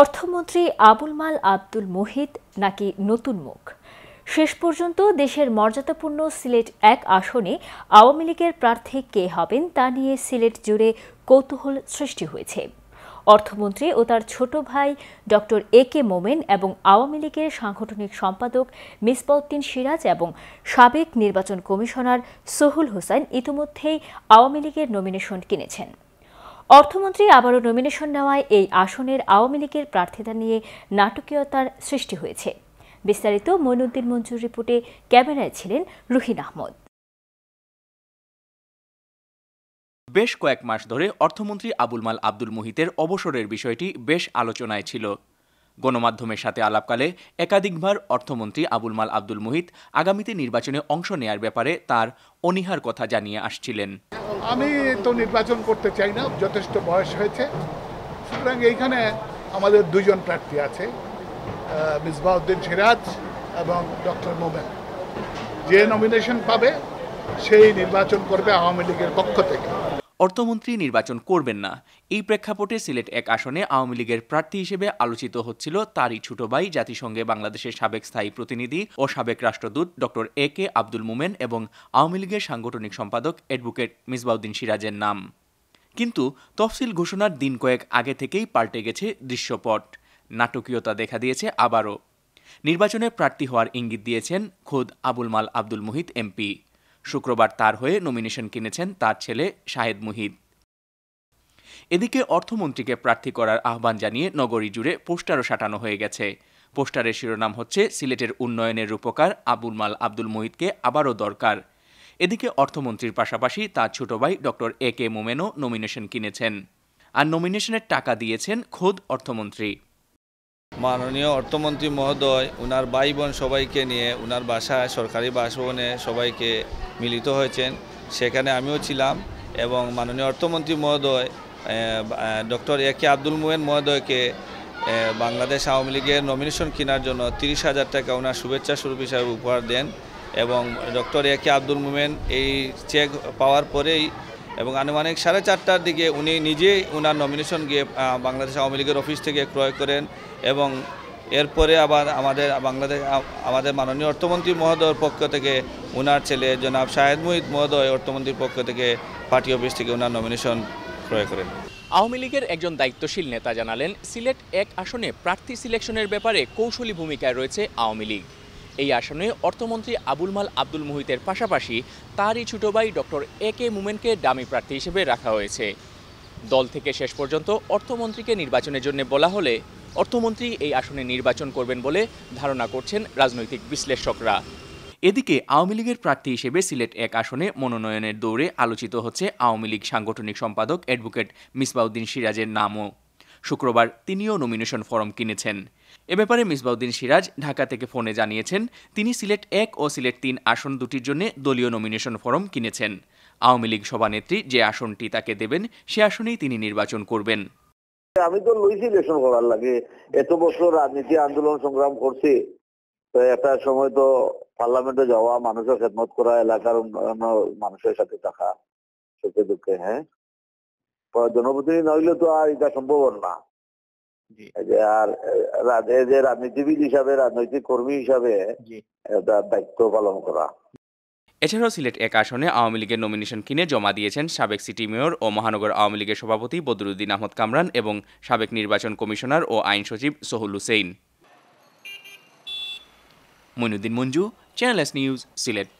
অর্থমন্ত্রী আবুল মাল আব্দুল মুহিত নাকি নতুন মুখ শেষ পর্যন্ত দেশের মর্যাদাপূর্ণ সিলেট এক আসনে আওয়ামী লীগের প্রার্থী কে হবেন তা নিয়ে সিলেট জুড়ে কৌতূহল সৃষ্টি হয়েছে অর্থমন্ত্রী ও তার ছোট ভাই ডক্টর এ কে মোমেন এবং আওয়ামী লীগের সাংগঠনিক সম্পাদক মিসবাউদ্দিন সিরাজ এবং সাবেক নির্বাচন কমিশনার সোহুল হোসেন ইতিমধ্যেই আওয়ামী লীগের নমিনেশন কিনেছেন অর্থমন্ত্রী আবারও নমিনেশন নেওয়ায় এই আসনের আওয়ামী লীগের প্রার্থীতা নিয়ে নাটকীয়তার সৃষ্টি হয়েছে বিস্তারিত মৈনুদ্দিন মঞ্জুর রিপোর্টে ক্যামেরায় ছিলেন রুহিন আহমদ বেশ কয়েক মাস ধরে অর্থমন্ত্রী আবুল মাল আব্দুল মুহিতের অবসরের বিষয়টি বেশ আলোচনায় ছিল গণমাধ্যমের সাথে আলাপকালে একাধিকবার অর্থমন্ত্রী আবুল মাল আব্দুল মুহিত আগামীতে নির্বাচনে অংশ নেয়ার ব্যাপারে তার অনিহার কথা জানিয়ে আসছিলেন আমি তো নির্বাচন করতে চাই না যথেষ্ট বয়স হয়েছে সুতরাং এইখানে আমাদের দুজন প্রার্থী আছে মিসবাউদ্দিন সিরাজ এবং ডক্টর মোমেন যে নমিনেশন পাবে সেই নির্বাচন করবে আওয়ামী লীগের পক্ষ থেকে অর্থমন্ত্রী নির্বাচন করবেন না এই প্রেক্ষাপটে সিলেট এক আসনে আওয়ামী লীগের প্রার্থী হিসেবে আলোচিত হচ্ছিল তারই ছোট ভাই জাতিসংঘে বাংলাদেশের সাবেক স্থায়ী প্রতিনিধি ও সাবেক রাষ্ট্রদূত ডক্টর এ কে আব্দুল মুমেন এবং আওয়ামী লীগের সাংগঠনিক সম্পাদক অ্যাডভোকেট মিসবাউদ্দিন সিরাজের নাম কিন্তু তফসিল ঘোষণার দিন কয়েক আগে থেকেই পাল্টে গেছে দৃশ্যপট নাটকীয়তা দেখা দিয়েছে আবারও নির্বাচনে প্রার্থী হওয়ার ইঙ্গিত দিয়েছেন খোদ আবুল মাল আব্দুল মুহিত এমপি শুক্রবার তার হয়ে নমিনেশন কিনেছেন তার ছেলে শাহেদ মুহিদ এদিকে অর্থমন্ত্রীকে প্রার্থী করার আহ্বান জানিয়ে নগরী জুড়ে পোস্টারও সাটানো হয়ে গেছে পোস্টারের শিরোনাম হচ্ছে সিলেটের উন্নয়নের রূপকার আবুল মাল আব্দুল মহিদকে আবারও দরকার এদিকে অর্থমন্ত্রীর পাশাপাশি তার ছোট ভাই ডক্টর এ কে মোমেনও নমিনেশন কিনেছেন আর নমিনেশনের টাকা দিয়েছেন খোদ অর্থমন্ত্রী মাননীয় অর্থমন্ত্রী মহোদয় ওনার ভাই বোন সবাইকে নিয়ে ওনার বাসায় সরকারি বাসভবনে সবাইকে মিলিত হয়েছেন সেখানে আমিও ছিলাম এবং মাননীয় অর্থমন্ত্রী মহোদয় ডক্টর এ কে আব্দুল মোহেন মহোদয়কে বাংলাদেশ আওয়ামী লীগের নমিনেশন কেনার জন্য তিরিশ হাজার টাকা ওনার শুভেচ্ছা স্বরূপ হিসাবে উপহার দেন এবং ডক্টর এ কে আব্দুল মোমেন এই চেক পাওয়ার পরেই এবং আনুমানিক সাড়ে চারটার দিকে উনি নিজেই ওনার নমিনেশন গিয়ে বাংলাদেশ আওয়ামী লীগের অফিস থেকে ক্রয় করেন এবং এরপরে আবার আমাদের বাংলাদেশ আমাদের মাননীয় অর্থমন্ত্রী মহোদয়ের পক্ষ থেকে ওনার ছেলে জনাব শাহেদ মুহিত মহোদয় অর্থমন্ত্রীর পক্ষ থেকে পার্টি অফিস থেকে ওনার নমিনেশন ক্রয় করেন আওয়ামী লীগের একজন দায়িত্বশীল নেতা জানালেন সিলেট এক আসনে প্রার্থী সিলেকশনের ব্যাপারে কৌশলী ভূমিকায় রয়েছে আওয়ামী লীগ এই আসনে অর্থমন্ত্রী আবুল মাল আব্দুল মুহিতের পাশাপাশি তারই ছোট ভাই ডক্টর এ কে মুমেনকে দামি প্রার্থী হিসেবে রাখা হয়েছে দল থেকে শেষ পর্যন্ত অর্থমন্ত্রীকে নির্বাচনের জন্য বলা হলে অর্থমন্ত্রী এই আসনে নির্বাচন করবেন বলে ধারণা করছেন রাজনৈতিক বিশ্লেষকরা এদিকে আওয়ামী লীগের প্রার্থী হিসেবে সিলেট এক আসনে মনোনয়নের দৌড়ে আলোচিত হচ্ছে আওয়ামী লীগ সাংগঠনিক সম্পাদক অ্যাডভোকেট মিসবাউদ্দিন সিরাজের নামও শুক্রবার তিনিও নমিনেশন ফরম কিনেছেন এ ব্যাপারে মিসবাউদ্দিন সিরাজ ঢাকা থেকে ফোনে জানিয়েছেন তিনি সিলেট এক ও সিলেট তিন আসন দুটির জন্য দলীয় নমিনেশন ফরম কিনেছেন আওয়ামী লীগ সভানেত্রী যে আসনটি তাকে দেবেন সে আসনেই তিনি নির্বাচন করবেন আমি তো লইছি ইলেকশন করার লাগে এত বছর রাজনীতি আন্দোলন সংগ্রাম করছি তো একটা সময় তো পার্লামেন্টে যাওয়া মানুষের খেদমত করা এলাকার অন্যান্য মানুষের সাথে থাকা সুখে দুঃখে হ্যাঁ জনপ্রতিনিধি নইলে তো আর এটা সম্ভব না আর যে রাজনীতিবিদ হিসাবে রাজনৈতিক কর্মী হিসাবে দায়িত্ব পালন করা এছাড়াও সিলেট এক আসনে আওয়ামী লীগের নমিনেশন কিনে জমা দিয়েছেন সাবেক সিটি মেয়র ও মহানগর আওয়ামী লীগের সভাপতি বদরুদ্দিন আহমদ কামরান এবং সাবেক নির্বাচন কমিশনার ও আইন সচিব Sohul Hussain Moinuddin Manju channel S news Sylhet